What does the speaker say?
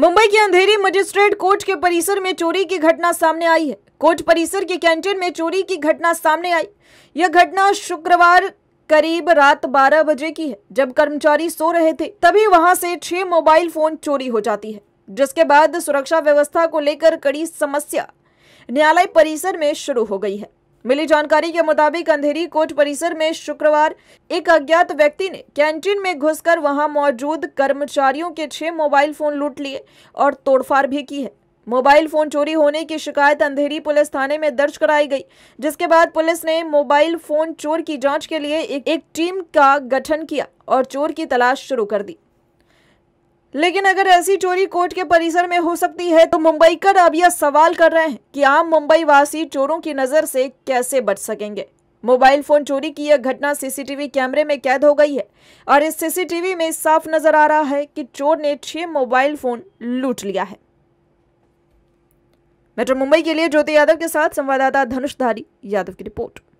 मुंबई की अंधेरी magistrate court के परिसर में चोरी की घटना सामने आई है कोर्ट परिसर के कैंटीन में चोरी की घटना सामने आई यह घटना शुक्रवार करीब रात 12 बजे की है जब कर्मचारी सो रहे थे तभी वहां से छह मोबाइल फोन चोरी हो जाती है जिसके बाद सुरक्षा व्यवस्था को लेकर कड़ी समस्या न्यायालय परिसर में शुरू हो गई है मिली जानकारी के मुताबिक अंधेरी कोर्ट परिसर में शुक्रवार एक अज्ञात व्यक्ति ने कैंटीन में घुसकर वहां मौजूद कर्मचारियों के छह मोबाइल फोन लूट लिए और तोड़फाड़ भी की है मोबाइल फोन चोरी होने की शिकायत अंधेरी पुलिस थाने में दर्ज कराई गई जिसके बाद पुलिस ने मोबाइल फोन चोर की जांच के लिए एक, एक टीम का गठन किया और चोर की तलाश शुरू कर दी लेकिन अगर ऐसी चोरी कोर्ट के परिसर में हो सकती है तो मुंबई कर अब यह सवाल कर रहे हैं कि आम मुंबई वासी चोरों की नजर से कैसे बच सकेंगे मोबाइल फोन चोरी की यह घटना सीसीटीवी कैमरे में कैद हो गई है और इस सीसीटीवी में साफ नजर आ रहा है कि चोर ने छह मोबाइल फोन लूट लिया है मेट्रो मुंबई के लिए ज्योति यादव के साथ संवाददाता धनुष धारी यादव की रिपोर्ट